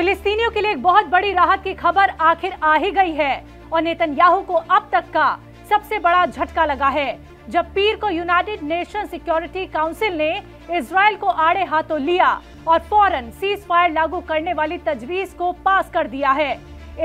फिलिस्तीनियों के लिए एक बहुत बड़ी राहत की खबर आखिर आ ही गई है और नेतन्याहू को अब तक का सबसे बड़ा झटका लगा है जब पीर को यूनाइटेड नेशन सिक्योरिटी काउंसिल ने इसराइल को आड़े हाथों लिया और फौरन सीज फायर लागू करने वाली तजवीज को पास कर दिया है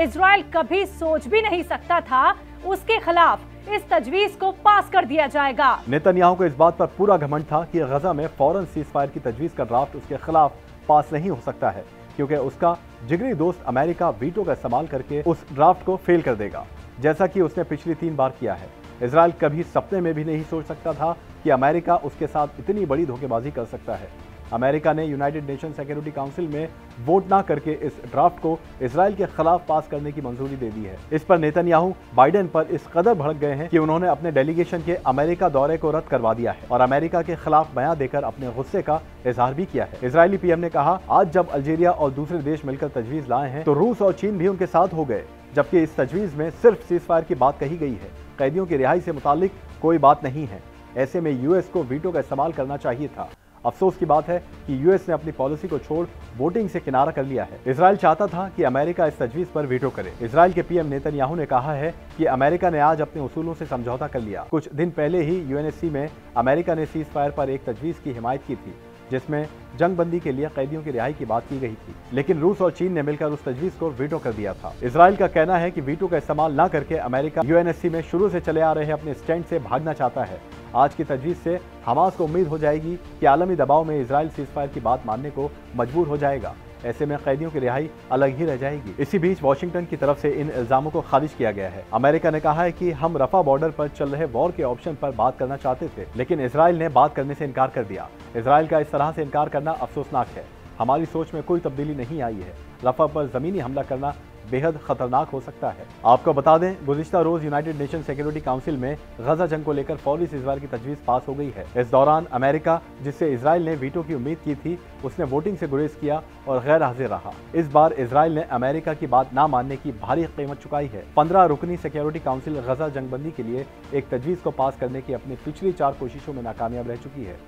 इसराइल कभी सोच भी नहीं सकता था उसके खिलाफ इस तजवीज को पास कर दिया जाएगा नेतन्याहू को इस बात पर पूरा घमंड था कि गजा में फौरन सीज फायर की तजवीज का ड्राफ्ट उसके खिलाफ पास नहीं हो सकता है क्योंकि उसका जिगरी दोस्त अमेरिका वीटो का इस्तेमाल करके उस ड्राफ्ट को फेल कर देगा जैसा कि उसने पिछली तीन बार किया है इसराइल कभी सपने में भी नहीं सोच सकता था कि अमेरिका उसके साथ इतनी बड़ी धोखेबाजी कर सकता है अमेरिका ने यूनाइटेड नेशन सिक्योरिटी काउंसिल में वोट ना करके इस ड्राफ्ट को इसराइल के खिलाफ पास करने की मंजूरी दे दी है इस पर नेतन्याहू बाइडेन पर इस कदर भड़क गए हैं कि उन्होंने अपने डेलीगेशन के अमेरिका दौरे को रद्द करवा दिया है और अमेरिका के खिलाफ बयान देकर अपने गुस्से का इजहार भी किया है इसराइली पीएम ने कहा आज जब अल्जीरिया और दूसरे देश मिलकर तजवीज लाए हैं तो रूस और चीन भी उनके साथ हो गए जबकि इस तजवीज में सिर्फ सीज फायर की बात कही गई है कैदियों की रिहाई से मुतालिक कोई बात नहीं है ऐसे में यूएस को वीटो का इस्तेमाल करना चाहिए था अफसोस की बात है कि यूएस ने अपनी पॉलिसी को छोड़ वोटिंग से किनारा कर लिया है इसराइल चाहता था कि अमेरिका इस तजवीज पर वीटो करे इसराइल के पीएम नेतन्याहू ने कहा है कि अमेरिका ने आज अपने उसूलों से समझौता कर लिया कुछ दिन पहले ही यूएनएससी में अमेरिका ने सीज फायर पर एक तजवीज की हिमायत की थी जिसमें जंगबंदी के लिए कैदियों की रिहाई की बात की गई थी लेकिन रूस और चीन ने मिलकर उस तजवीज को वीटो कर दिया था इसराइल का कहना है कि वीटो का इस्तेमाल न करके अमेरिका यूएनएससी में शुरू से चले आ रहे अपने स्टैंड से भागना चाहता है आज की तजवीज़ से हमास को उम्मीद हो जाएगी कि आलमी दबाव में इसराइल सीजफायर की बात मानने को मजबूर हो जाएगा ऐसे में कैदियों की रिहाई अलग ही रह जाएगी इसी बीच वॉशिंगटन की तरफ से इन इल्जामों को खारिज किया गया है अमेरिका ने कहा है कि हम रफा बॉर्डर पर चल रहे वॉर के ऑप्शन पर बात करना चाहते थे लेकिन इसराइल ने बात करने से इनकार कर दिया इसराइल का इस तरह से इनकार करना अफसोसनाक है हमारी सोच में कोई तब्दीली नहीं आई है रफा पर जमीनी हमला करना बेहद खतरनाक हो सकता है आपको बता दें गुजशत रोज यूनाइटेड नेशन सिक्योरिटी काउंसिल में गजा जंग को लेकर फौरी सीजवार की तजवीज पास हो गई है इस दौरान अमेरिका जिससे इसराइल ने वीटो की उम्मीद की थी उसने वोटिंग से गुरेज किया और गैर हाजिर रहा इस बार इसराइल ने अमेरिका की बात न मानने की भारी कीमत चुकाई है पंद्रह रुकनी सिक्योरिटी काउंसिल गजा जंगबंदी के लिए एक तजवीज को पास करने की अपनी पिछली चार कोशिशों में नाकामयाब रह चुकी है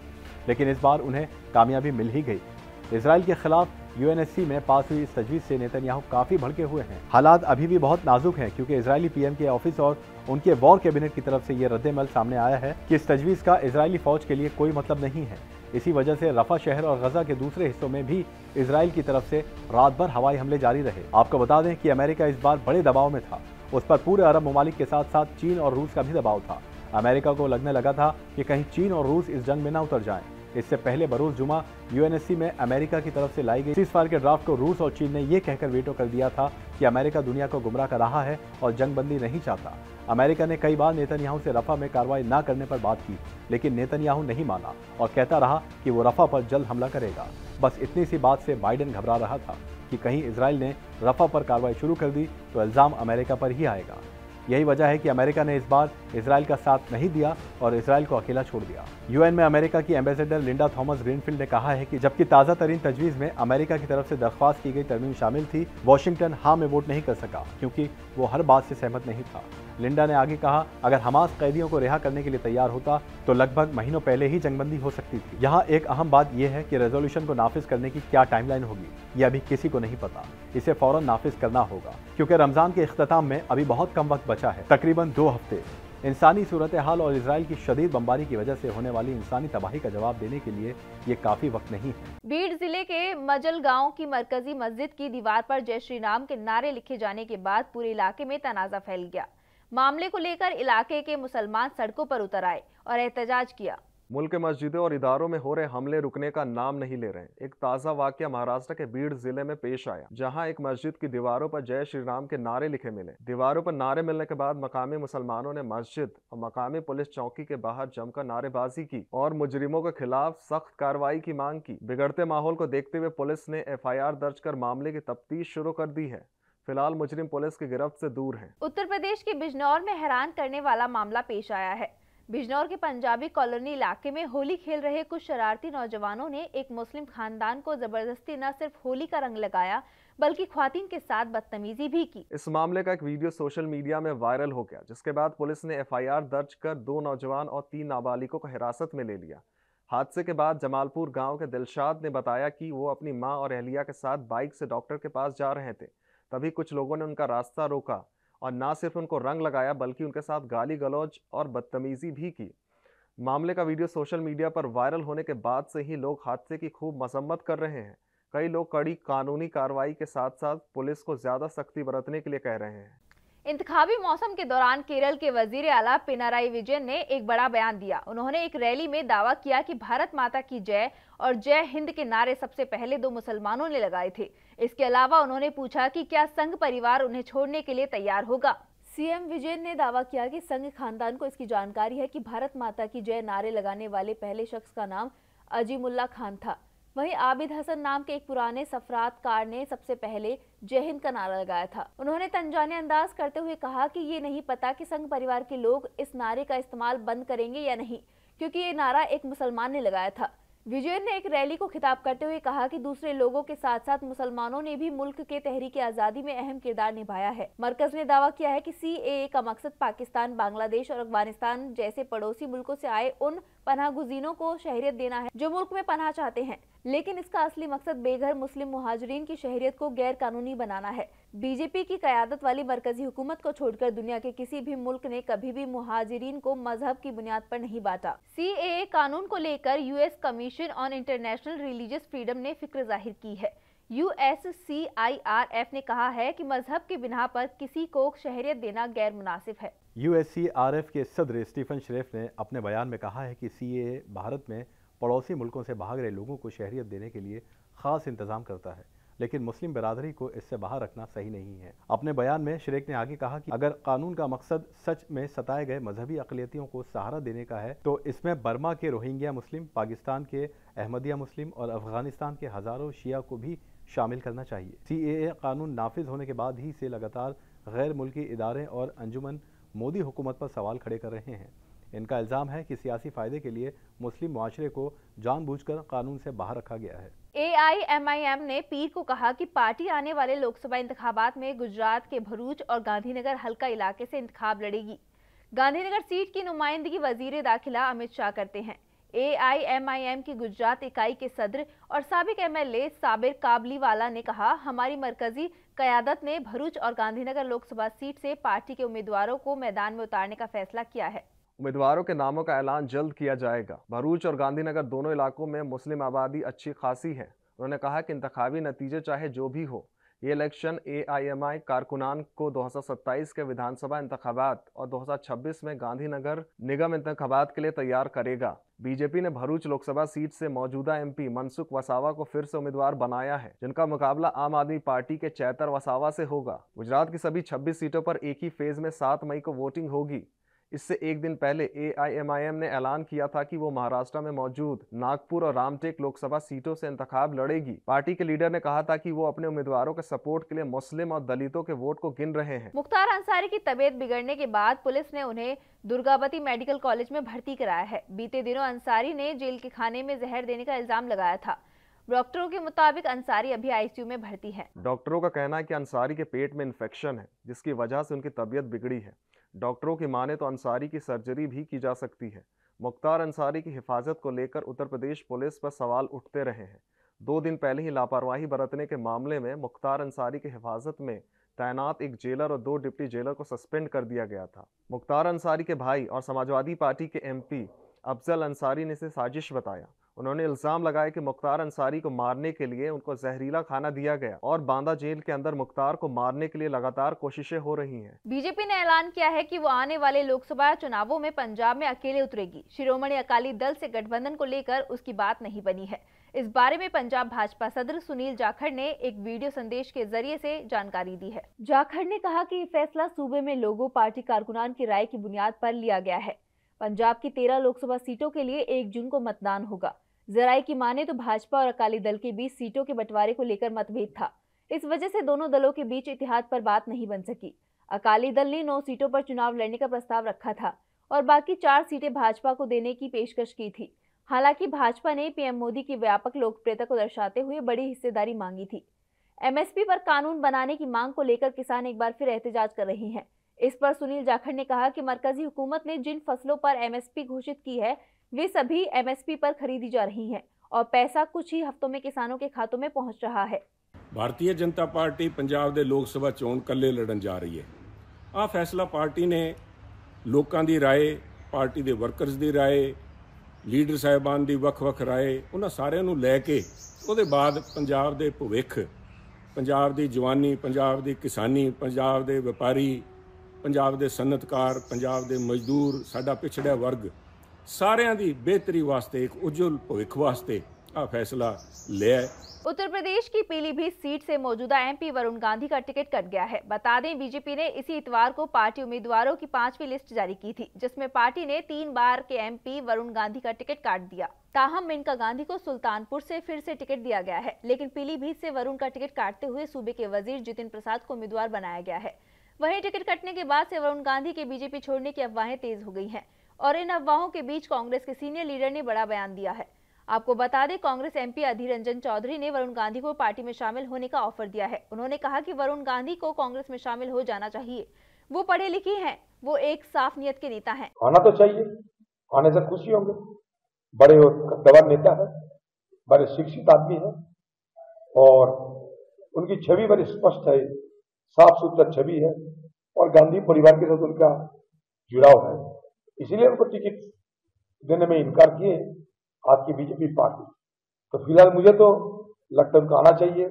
लेकिन इस बार उन्हें कामयाबी मिल ही गई इसराइल के खिलाफ यूएनएससी में पास हुई इस तजवीज़ से नेतन्याहू काफ़ी भड़के हुए हैं हालात अभी भी बहुत नाजुक हैं क्योंकि इसराइली पीएम के ऑफिस और उनके वॉर कैबिनेट की तरफ से ये रद्दमल सामने आया है कि इस तजवीज़ का इसराइली फौज के लिए कोई मतलब नहीं है इसी वजह से रफा शहर और गजा के दूसरे हिस्सों में भी इसराइल की तरफ से रात भर हवाई हमले जारी रहे आपको बता दें कि अमेरिका इस बार बड़े दबाव में था उस पर पूरे अरब ममालिक के साथ साथ चीन और रूस का भी दबाव था अमेरिका को लगने लगा था कि कहीं चीन और रूस इस जंग में न उतर जाएं। इससे पहले बरूस जुमा यूएनएससी में अमेरिका की तरफ से लाई गई सीज फायर के ड्राफ्ट को रूस और चीन ने यह कहकर वेटो कर दिया था कि अमेरिका दुनिया को गुमराह कर रहा है और जंगबंदी नहीं चाहता अमेरिका ने कई बार नेतन्याहू से रफा में कार्रवाई न करने पर बात की लेकिन नेतन्याहू नहीं माना और कहता रहा कि वो रफा पर जल्द हमला करेगा बस इतनी सी बात से बाइडेन घबरा रहा था कि कहीं इसराइल ने रफा पर कार्रवाई शुरू कर दी तो इल्ज़ाम अमेरिका पर ही आएगा यही वजह है कि अमेरिका ने इस बार इसराइल का साथ नहीं दिया और इसराइल को अकेला छोड़ दिया यूएन में अमेरिका की एम्बेसडर लिंडा थॉमस ग्रीनफील्ड ने कहा है कि जबकि ताज़ा तरीन तजवीज़ में अमेरिका की तरफ से दरख्वास्त की गई तरमीम शामिल थी वॉशिंगटन हाँ में वोट नहीं कर सका क्योंकि वो हर बात से सहमत नहीं था लिंडा ने आगे कहा अगर हमास कैदियों को रिहा करने के लिए तैयार होता तो लगभग महीनों पहले ही जंगबंदी हो सकती थी यहाँ एक अहम बात यह है कि रेजोल्यूशन को नाफिज करने की क्या टाइमलाइन होगी ये अभी किसी को नहीं पता इसे फौरन नाफिज करना होगा क्योंकि रमजान के अख्ताम में अभी बहुत कम वक्त बचा है तकरीबन दो हफ्ते इंसानी सूरत हाल और इसराइल की शदीद बमबारी की वजह से होने वाली इंसानी तबाही का जवाब देने के लिए ये काफी वक्त नहीं है बीड जिले के मजल गांव की मरकजी मस्जिद की दीवार पर जय श्री राम के नारे लिखे जाने के बाद पूरे इलाके में तनाजा फैल गया मामले को लेकर इलाके के मुसलमान सड़कों पर उतर आए और एहतजाज किया मुल्क के मस्जिदों और इदारों में हो रहे हमले रुकने का नाम नहीं ले रहे एक ताज़ा वाक्य महाराष्ट्र के बीड़ जिले में पेश आया जहां एक मस्जिद की दीवारों पर जय श्री राम के नारे लिखे मिले दीवारों पर नारे मिलने के बाद मकामी मुसलमानों ने मस्जिद और मकामी पुलिस चौकी के बाहर जमकर नारेबाजी की और मुजरिमों के खिलाफ सख्त कार्रवाई की मांग की बिगड़ते माहौल को देखते हुए पुलिस ने एफ दर्ज कर मामले की तफ्तीश शुरू कर दी है फिलहाल मुजरिम पुलिस की गिरफ्त से दूर है उत्तर प्रदेश के बिजनौर में हैरान करने वाला मामला पेश आया है बिजनौर के पंजाबी कॉलोनी इलाके में होली खेल रहे कुछ शरारती नौजवानों ने एक मुस्लिम खानदान को जबरदस्ती न सिर्फ होली का रंग लगाया बल्कि खातिन के साथ बदतमीजी भी की इस मामले का एक वीडियो सोशल मीडिया में वायरल हो गया जिसके बाद पुलिस ने एफ दर्ज कर दो नौजवान और तीन नाबालिगों को हिरासत में ले लिया हादसे के बाद जमालपुर गांव के दिलशाद ने बताया कि वो अपनी मां और अहलिया के साथ बाइक से डॉक्टर के पास जा रहे थे तभी कुछ लोगों ने उनका रास्ता रोका और ना सिर्फ उनको रंग लगाया बल्कि उनके साथ गाली गलौज और बदतमीज़ी भी की मामले का वीडियो सोशल मीडिया पर वायरल होने के बाद से ही लोग हादसे की खूब मसम्मत कर रहे हैं कई लोग कड़ी कानूनी कार्रवाई के साथ साथ पुलिस को ज़्यादा सख्ती बरतने के लिए कह रहे हैं इंतबी मौसम के दौरान केरल के वजीर आला पिनाराई विजयन ने एक बड़ा बयान दिया उन्होंने एक रैली में दावा किया कि भारत माता की जय और जय हिंद के नारे सबसे पहले दो मुसलमानों ने लगाए थे इसके अलावा उन्होंने पूछा कि क्या संघ परिवार उन्हें छोड़ने के लिए तैयार होगा सीएम विजयन ने दावा किया कि संघ खानदान को इसकी जानकारी है कि भारत माता की जय नारे लगाने वाले पहले शख्स का नाम अजीमुल्ला खान था वहीं आबिद हसन नाम के एक पुराने सफरात कार ने सबसे पहले जय हिंद का नारा लगाया था उन्होंने तंजाने अंदाज करते हुए कहा कि ये नहीं पता कि संघ परिवार के लोग इस नारे का इस्तेमाल बंद करेंगे या नहीं क्योंकि ये नारा एक मुसलमान ने लगाया था विजयन ने एक रैली को खिताब करते हुए कहा कि दूसरे लोगों के साथ साथ मुसलमानों ने भी मुल्क के तहरीक आज़ादी में अहम किरदार निभाया है मरकज ने दावा किया है कि सीएए का मकसद पाकिस्तान बांग्लादेश और अफगानिस्तान जैसे पड़ोसी मुल्कों से आए उन पना गुजीनों को शहरियत देना है जो मुल्क में पना चाहते हैं लेकिन इसका असली मकसद बेघर मुस्लिम महाजरीन की शहरियत को गैर कानूनी बनाना है बीजेपी की क्यादत वाली मरकजी हुकूमत को छोड़कर दुनिया के किसी भी मुल्क ने कभी भी महाजरीन को मजहब की बुनियाद पर नहीं बांटा सी ए कानून को लेकर US commission on international religious freedom ने फिक्र जाहिर की है U S C I R F ने कहा है कि मजहब के बिना पर किसी को शहरियत देना गैर मुनासिब है U S C R F के सदर स्टीफन शरीफ ने अपने बयान में कहा है कि सी ए भारत में पड़ोसी मुल्कों से भाग रहे लोगों को शहरियत देने के लिए खास इंतजाम करता है लेकिन मुस्लिम बिरादरी को इससे बाहर रखना सही नहीं है अपने बयान में शरीक ने आगे कहा कि अगर कानून का मकसद सच में सताए गए मजहबी अकलीतियों को सहारा देने का है तो इसमें बर्मा के रोहिंग्या मुस्लिम पाकिस्तान के अहमदिया मुस्लिम और अफगानिस्तान के हज़ारों शिया को भी शामिल करना चाहिए सी ए कानून नाफिज होने के बाद ही से लगातार गैर मुल्की इदारे और अंजुमन मोदी हुकूमत पर सवाल खड़े कर रहे हैं इनका इल्ज़ाम है कि सियासी फ़ायदे के लिए मुस्लिम माशरे को जानबूझकर कानून से बाहर रखा गया है एआईएमआईएम ने पीर को कहा कि पार्टी आने वाले लोकसभा इंतबात में गुजरात के भरूच और गांधीनगर हल्का इलाके से इंतब लड़ेगी गांधीनगर सीट की नुमाइंदगी वजीर दाखिला अमित शाह करते हैं एआईएमआईएम की गुजरात इकाई के सदर और सबक एमएलए साबिर काबलीवाला ने कहा हमारी मरकजी क्यादत ने भरूच और गांधीनगर लोकसभा सीट से पार्टी के उम्मीदवारों को मैदान में उतारने का फैसला किया है उम्मीदवारों के नामों का ऐलान जल्द किया जाएगा भरूच और गांधीनगर दोनों इलाकों में मुस्लिम आबादी अच्छी खासी है उन्होंने कहा कि इंतवी नतीजे चाहे जो भी हो ये इलेक्शन ए आई एम आई कारकुनान को 2027 के विधानसभा इंतबात और 2026 में गांधीनगर निगम इंतबात के लिए तैयार करेगा बीजेपी ने भरूच लोकसभा सीट से मौजूदा एमपी मनसुख वसावा को फिर से उम्मीदवार बनाया है जिनका मुकाबला आम आदमी पार्टी के चैतर वसावा से होगा गुजरात की सभी 26 सीटों पर एक ही फेज में 7 मई को वोटिंग होगी इससे एक दिन पहले एआईएमआईएम ने ऐलान किया था कि वो महाराष्ट्र में मौजूद नागपुर और रामटेक लोकसभा सीटों से इंतखाब लड़ेगी पार्टी के लीडर ने कहा था कि वो अपने उम्मीदवारों के सपोर्ट के लिए मुस्लिम और दलितों के वोट को गिन रहे हैं मुख्तार अंसारी की तबीयत बिगड़ने के बाद पुलिस ने उन्हें दुर्गावती मेडिकल कॉलेज में भर्ती कराया है बीते दिनों अंसारी ने जेल के खाने में जहर देने का इल्जाम लगाया था डॉक्टरों के मुताबिक अंसारी अभी आईसीयू में भर्ती है डॉक्टरों का कहना है कि अंसारी के पेट में इन्फेक्शन है जिसकी वजह से उनकी तबीयत बिगड़ी है डॉक्टरों की माने तो अंसारी की सर्जरी भी की जा सकती है मुख्तार अंसारी की हिफाजत को लेकर उत्तर प्रदेश पुलिस पर सवाल उठते रहे हैं दो दिन पहले ही लापरवाही बरतने के मामले में मुख्तार अंसारी की हिफाजत में तैनात एक जेलर और दो डिप्टी जेलर को सस्पेंड कर दिया गया था मुख्तार अंसारी के भाई और समाजवादी पार्टी के एमपी अफजल अंसारी ने इसे साजिश बताया उन्होंने इल्ज़ाम लगाया कि मुख्तार अंसारी को मारने के लिए उनको जहरीला खाना दिया गया और बांदा जेल के अंदर मुख्तार को मारने के लिए लगातार कोशिशें हो रही हैं बीजेपी ने ऐलान किया है कि वो आने वाले लोकसभा चुनावों में पंजाब में अकेले उतरेगी शिरोमणि अकाली दल से गठबंधन को लेकर उसकी बात नहीं बनी है इस बारे में पंजाब भाजपा सदर सुनील जाखड़ ने एक वीडियो संदेश के जरिए से जानकारी दी है जाखड़ ने कहा कि ये फैसला सूबे में लोगों पार्टी कारकुनान की राय की बुनियाद पर लिया गया है पंजाब की तेरह लोकसभा सीटों के लिए एक जून को मतदान होगा जराई की माने तो भाजपा और अकाली दल के बीच सीटों के बंटवारे को लेकर मतभेद था इस वजह से दोनों दलों के बीच इतिहाद पर बात नहीं बन सकी अकाली दल ने नौ सीटों पर चुनाव लड़ने का प्रस्ताव रखा था और बाकी चार सीटें भाजपा को देने की पेशकश की थी हालांकि भाजपा ने पीएम मोदी की व्यापक लोकप्रियता को दर्शाते हुए बड़ी हिस्सेदारी मांगी थी एमएसपी पर कानून बनाने की मांग को लेकर किसान एक बार फिर एहतजाज कर रहे हैं इस पर सुनील जाखड़ ने कहा कि मरकजी हुकूमत ने जिन फसलों पर एमएसपी घोषित की है वे सभी एमएसपी पर खरीदी जा रही हैं और पैसा कुछ ही हफ्तों में किसानों के खातों में पहुंच रहा है ਭਾਰਤੀ ਜਨਤਾ ਪਾਰਟੀ ਪੰਜਾਬ ਦੇ ਲੋਕ ਸਭਾ ਚੋਣ ਕੱਲੇ ਲੜਨ ਜਾ ਰਹੀ ਹੈ ਆ ਫੈਸਲਾ ਪਾਰਟੀ ਨੇ ਲੋਕਾਂ ਦੀ رائے ਪਾਰਟੀ ਦੇ ਵਰਕਰਸ ਦੀ رائے ਲੀਡਰ ਸਾਹਿਬਾਨ ਦੀ ਵੱਖ-ਵੱਖ رائے ਉਹਨਾਂ ਸਾਰਿਆਂ ਨੂੰ ਲੈ ਕੇ ਉਹਦੇ ਬਾਅਦ ਪੰਜਾਬ ਦੇ ਭਵਿੱਖ ਪੰਜਾਬ ਦੀ ਜਵਾਨੀ ਪੰਜਾਬ ਦੀ ਕਿਸਾਨੀ ਪੰਜਾਬ ਦੇ ਵਪਾਰੀ ਪੰਜਾਬ ਦੇ ਸਨਅਤਕਾਰ ਪੰਜਾਬ ਦੇ ਮਜ਼ਦੂਰ ਸਾਡਾ ਪਿਛੜਿਆ ਵਰਗ ਸਾਰਿਆਂ ਦੀ ਬਿਹਤਰੀ ਵਾਸਤੇ ਇੱਕ ਉਜਲ ਭਵਿੱਖ ਵਾਸਤੇ ਆ ਫੈਸਲਾ ਲਿਆ उत्तर प्रदेश की पीलीभीत सीट से मौजूदा एमपी वरुण गांधी का टिकट कट गया है बता दें बीजेपी ने इसी इतवार को पार्टी उम्मीदवारों की पांचवी लिस्ट जारी की थी जिसमें पार्टी ने तीन बार के एमपी वरुण गांधी का टिकट काट दिया ताहम मेनका गांधी को सुल्तानपुर से फिर से टिकट दिया गया है लेकिन पीलीभीत से वरुण का टिकट काटते हुए सूबे के वजीर जितिन प्रसाद को उम्मीदवार बनाया गया है वहीं टिकट कटने के बाद से वरुण गांधी के बीजेपी छोड़ने की अफवाहें तेज हो गई हैं और इन अफवाहों के बीच कांग्रेस के सीनियर लीडर ने बड़ा बयान दिया है आपको बता दें कांग्रेस एमपी अधीर रंजन चौधरी ने वरुण गांधी को पार्टी में शामिल होने का ऑफर दिया है उन्होंने कहा कि वरुण गांधी को कांग्रेस में शामिल हो जाना चाहिए वो पढ़े लिखे हैं वो एक साफ नियत के नेता हैं। आना तो चाहिए आने से खुशी होंगे बड़े कद्दावर नेता है बड़े शिक्षित आदमी है और उनकी छवि बड़ी स्पष्ट है साफ सुथरा छवि है और गांधी परिवार के साथ उनका जुड़ाव है इसीलिए उनको टिकट देने में इनकार किए आज की बीजेपी पार्टी तो फिलहाल मुझे तो लगता है आना चाहिए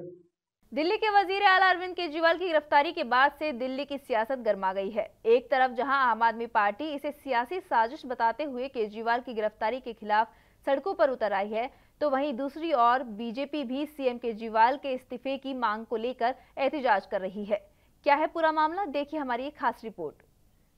दिल्ली के वजीर आला अरविंद केजरीवाल की गिरफ्तारी के बाद से दिल्ली की सियासत गर्मा गई है एक तरफ जहां आम आदमी पार्टी इसे सियासी साजिश बताते हुए केजरीवाल की गिरफ्तारी के खिलाफ सड़कों पर उतर आई है तो वहीं दूसरी ओर बीजेपी भी सीएम केजरीवाल के इस्तीफे की मांग को लेकर एहतजाज कर रही है क्या है पूरा मामला देखिए हमारी एक खास रिपोर्ट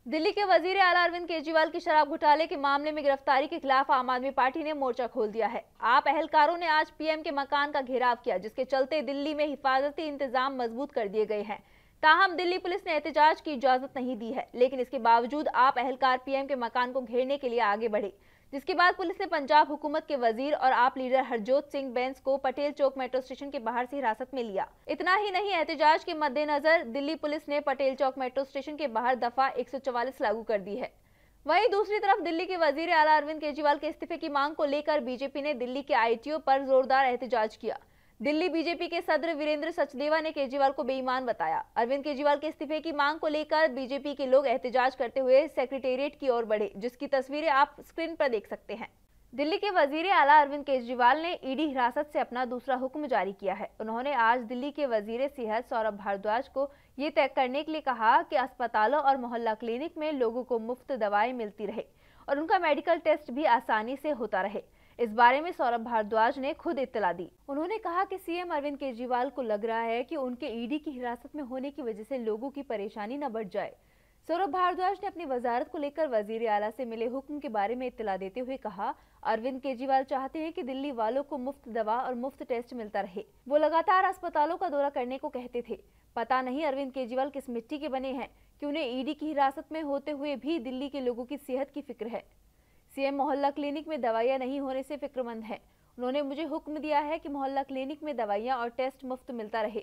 दिल्ली के वजीर आला अरविंद केजरीवाल की शराब घोटाले के मामले में गिरफ्तारी के खिलाफ आम आदमी पार्टी ने मोर्चा खोल दिया है आप अहलकारों ने आज पीएम के मकान का घेराव किया जिसके चलते दिल्ली में हिफाजती इंतजाम मजबूत कर दिए गए हैं ताहम दिल्ली पुलिस ने एहतजाज की इजाजत नहीं दी है लेकिन इसके बावजूद आप अहलकार पीएम के मकान को घेरने के लिए आगे बढ़े जिसके बाद पुलिस ने पंजाब हुकूमत के वजीर और आप लीडर हरजोत सिंह बेंस को पटेल चौक मेट्रो स्टेशन के बाहर से हिरासत में लिया इतना ही नहीं एहतजाज के मद्देनजर दिल्ली पुलिस ने पटेल चौक मेट्रो स्टेशन के बाहर दफा एक लागू कर दी है वहीं दूसरी तरफ दिल्ली के वजीर आला अरविंद केजरीवाल के इस्तीफे की मांग को लेकर बीजेपी ने दिल्ली के आईटीओ पर जोरदार एहतजाज किया दिल्ली बीजेपी के सदर वीरेंद्र सचदेवा ने केजरीवाल को बेईमान बताया अरविंद केजरीवाल के इस्तीफे की मांग को लेकर बीजेपी के लोग एहतजाज करते हुए सेक्रेटेरिएट की ओर बढ़े जिसकी तस्वीरें आप स्क्रीन पर देख सकते हैं दिल्ली के वजीर आला अरविंद केजरीवाल ने ईडी हिरासत से अपना दूसरा हुक्म जारी किया है उन्होंने आज दिल्ली के वजीर सेहत सौरभ भारद्वाज को ये तय करने के लिए कहा कि अस्पतालों और मोहल्ला क्लिनिक में लोगों को मुफ्त दवाएं मिलती रहे और उनका मेडिकल टेस्ट भी आसानी से होता रहे इस बारे में सौरभ भारद्वाज ने खुद इतला दी उन्होंने कहा कि सीएम अरविंद केजरीवाल को लग रहा है कि उनके ईडी e की हिरासत में होने की वजह से लोगों की परेशानी न बढ़ जाए सौरभ भारद्वाज ने अपनी वजारत को लेकर वजीर आला से मिले हुक्म के बारे में इतला देते हुए कहा अरविंद केजरीवाल चाहते हैं कि दिल्ली वालों को मुफ्त दवा और मुफ्त टेस्ट मिलता रहे वो लगातार अस्पतालों का दौरा करने को कहते थे पता नहीं अरविंद केजरीवाल किस मिट्टी के बने हैं कि उन्हें ईडी e की हिरासत में होते हुए भी दिल्ली के लोगों की सेहत की फिक्र है सीएम मोहल्ला क्लिनिक में दवाइयाँ नहीं होने से फिक्रमंद हैं उन्होंने मुझे हुक्म दिया है कि मोहल्ला क्लिनिक में दवाइयाँ और टेस्ट मुफ्त मिलता रहे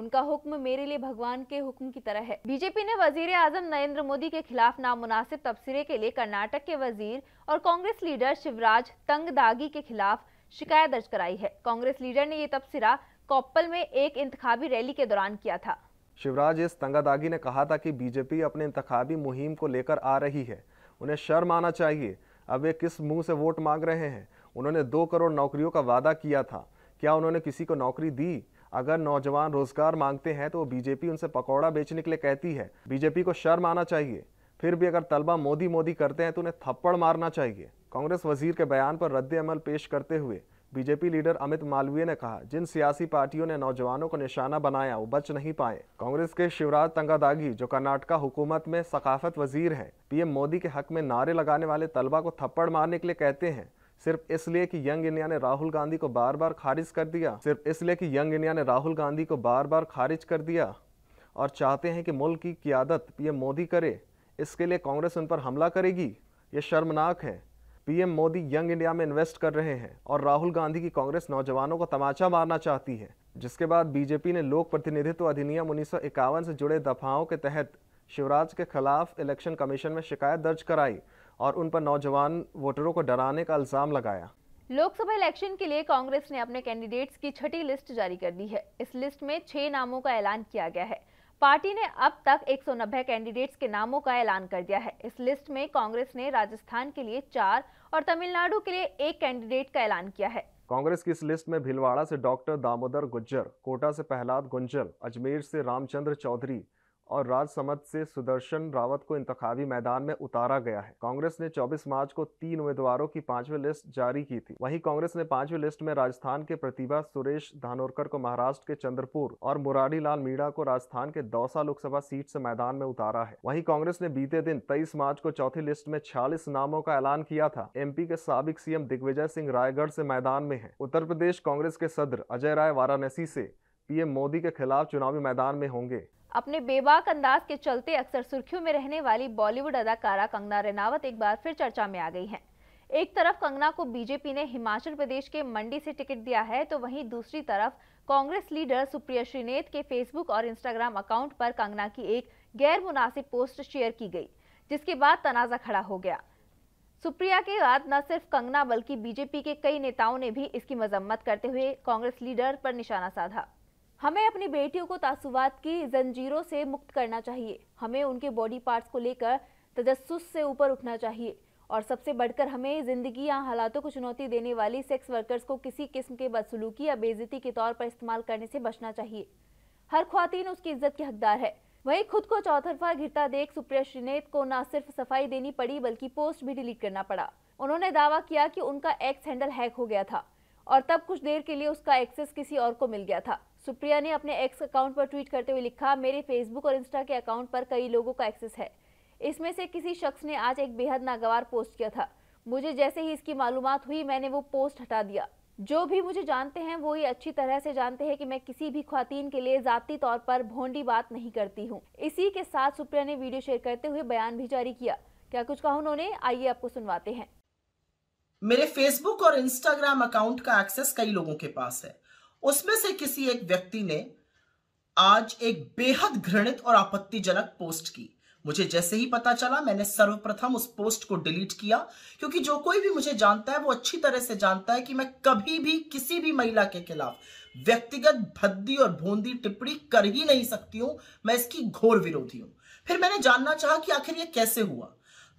उनका हुक्म मेरे लिए भगवान के हुक्म की तरह है बीजेपी ने वजीर आजम नरेंद्र मोदी के खिलाफ नामुनासिब तबसरे के लिए कर्नाटक के वजीर और कांग्रेस लीडर शिवराज तंगदागी के खिलाफ शिकायत दर्ज कराई है कांग्रेस लीडर ने ये तबसरा कोप्पल में एक इंतबी रैली के दौरान किया था शिवराज एस तंगादागी ने कहा था कि बीजेपी अपने इंतबी मुहिम को लेकर आ रही है उन्हें शर्म आना चाहिए अब वे किस मुंह से वोट मांग रहे हैं उन्होंने दो करोड़ नौकरियों का वादा किया था क्या उन्होंने किसी को नौकरी दी अगर नौजवान रोजगार मांगते हैं तो बीजेपी उनसे पकौड़ा बेचने के लिए कहती है बीजेपी को शर्म आना चाहिए फिर भी अगर तलबा मोदी मोदी करते हैं तो उन्हें थप्पड़ मारना चाहिए कांग्रेस वजीर के बयान पर रद्द अमल पेश करते हुए बीजेपी लीडर अमित मालवीय ने कहा जिन सियासी पार्टियों ने नौजवानों को निशाना बनाया वो बच नहीं पाए कांग्रेस के शिवराज तंगादागी जो कर्नाटका हुकूमत में सकाफत वजीर हैं पीएम मोदी के हक में नारे लगाने वाले तलबा को थप्पड़ मारने के लिए कहते हैं सिर्फ इसलिए कि यंग इंडिया ने राहुल गांधी को बार बार खारिज कर दिया सिर्फ इसलिए कि यंग इंडिया ने राहुल गांधी को बार बार खारिज कर दिया और चाहते हैं कि मुल्क की क्यादत पीएम मोदी करे इसके लिए कांग्रेस उन पर हमला करेगी ये शर्मनाक है पीएम मोदी यंग इंडिया में इन्वेस्ट कर रहे हैं और राहुल गांधी की कांग्रेस नौजवानों को तमाचा मारना चाहती है जिसके बाद बीजेपी ने लोक प्रतिनिधित्व अधिनियम उन्नीस से जुड़े दफाओं के तहत शिवराज के खिलाफ इलेक्शन कमीशन में शिकायत दर्ज कराई और उन पर नौजवान वोटरों को डराने का इल्जाम लगाया लोकसभा इलेक्शन के लिए कांग्रेस ने अपने कैंडिडेट्स की छठी लिस्ट जारी कर दी है इस लिस्ट में छह नामों का ऐलान किया गया है पार्टी ने अब तक 190 कैंडिडेट्स के नामों का ऐलान कर दिया है इस लिस्ट में कांग्रेस ने राजस्थान के लिए चार और तमिलनाडु के लिए एक कैंडिडेट का ऐलान किया है कांग्रेस की इस लिस्ट में भिलवाड़ा से डॉक्टर दामोदर गुज्जर कोटा से प्रहलाद गुंजल अजमेर से रामचंद्र चौधरी और राज से सुदर्शन रावत को इंतखाबी मैदान में उतारा गया है कांग्रेस ने 24 मार्च को तीन उम्मीदवारों की पांचवी लिस्ट जारी की थी वहीं कांग्रेस ने पांचवी लिस्ट में राजस्थान के प्रतिभा सुरेश धानोरकर को महाराष्ट्र के चंद्रपुर और मुरारी लाल मीणा को राजस्थान के दौसा लोकसभा सीट से मैदान में उतारा है वही कांग्रेस ने बीते दिन तेईस मार्च को चौथी लिस्ट में छियालीस नामों का ऐलान किया था एम के सबक सीएम दिग्विजय सिंह रायगढ़ से मैदान में है उत्तर प्रदेश कांग्रेस के सदर अजय राय वाराणसी से पीएम मोदी के खिलाफ चुनावी मैदान में होंगे अपने बेबाक अंदाज के चलते अक्सर सुर्खियों में रहने वाली बॉलीवुड अदाकारा कंगना रनावत एक बार फिर चर्चा में आ गई हैं। एक तरफ कंगना को बीजेपी ने हिमाचल प्रदेश के मंडी से टिकट दिया है तो वहीं दूसरी तरफ कांग्रेस लीडर सुप्रिया श्रीनेत के फेसबुक और इंस्टाग्राम अकाउंट पर कंगना की एक गैर मुनासिब पोस्ट शेयर की गई जिसके बाद तनाजा खड़ा हो गया सुप्रिया के बाद न सिर्फ कंगना बल्कि बीजेपी के कई नेताओं ने भी इसकी मजम्मत करते हुए कांग्रेस लीडर पर निशाना साधा हमें अपनी बेटियों को तासुवात की जंजीरों से मुक्त करना चाहिए हमें उनके बॉडी पार्ट्स को लेकर तजस्स से ऊपर उठना चाहिए और सबसे बढ़कर हमें ज़िंदगी या हालातों को चुनौती देने वाली सेक्स वर्कर्स को किसी किस्म के बदसलूकी या बेजती के तौर पर इस्तेमाल करने से बचना चाहिए हर खातन उसकी इज्जत के हकदार है वही खुद को चौथरफा घिरता देख सुप्रिया श्रीनेत को न सिर्फ सफाई देनी पड़ी बल्कि पोस्ट भी डिलीट करना पड़ा उन्होंने दावा किया कि उनका एक्स हैंडल हैक हो गया था और तब कुछ देर के लिए उसका एक्सेस किसी और को मिल गया था सुप्रिया ने अपने एक्स अकाउंट पर ट्वीट करते हुए लिखा मेरे फेसबुक और इंस्टा के अकाउंट पर कई लोगों का एक्सेस है इसमें से किसी शख्स ने आज एक बेहद नागवार पोस्ट किया था मुझे जैसे ही इसकी मालूम हुई मैंने वो पोस्ट हटा दिया जो भी मुझे जानते हैं वो ये अच्छी तरह से जानते हैं कि मैं किसी भी खातन के लिए जाती तौर पर भोंडी बात नहीं करती हूँ इसी के साथ सुप्रिया ने वीडियो शेयर करते हुए बयान भी जारी किया क्या कुछ कहा उन्होंने आइए आपको सुनवाते हैं मेरे फेसबुक और इंस्टाग्राम अकाउंट का एक्सेस कई लोगों के पास है उसमें से किसी एक व्यक्ति ने आज एक बेहद घृणित और आपत्तिजनक पोस्ट की मुझे जैसे ही पता चला मैंने सर्वप्रथम उस पोस्ट को डिलीट किया क्योंकि जो कोई भी मुझे जानता है वो अच्छी तरह से जानता है कि मैं कभी भी किसी भी महिला के खिलाफ व्यक्तिगत भद्दी और भोंदी टिप्पणी कर ही नहीं सकती हूं मैं इसकी घोर विरोधी हूं फिर मैंने जानना चाहा कि आखिर यह कैसे हुआ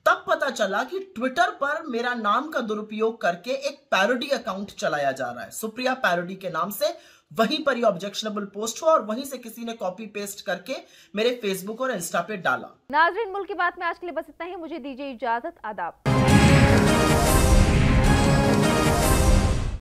तब पता चला कि ट्विटर पर मेरा नाम का दुरुपयोग करके एक पैरोडी अकाउंट चलाया जा रहा है सुप्रिया पैरोडी के नाम से वहीं पर ये ऑब्जेक्शनेबल पोस्ट हुआ और वहीं से किसी ने कॉपी पेस्ट करके मेरे फेसबुक और इंस्टा पे डाला नाजरीन मुल्क की बात में आज के लिए बस इतना ही मुझे दीजिए इजाजत आदाब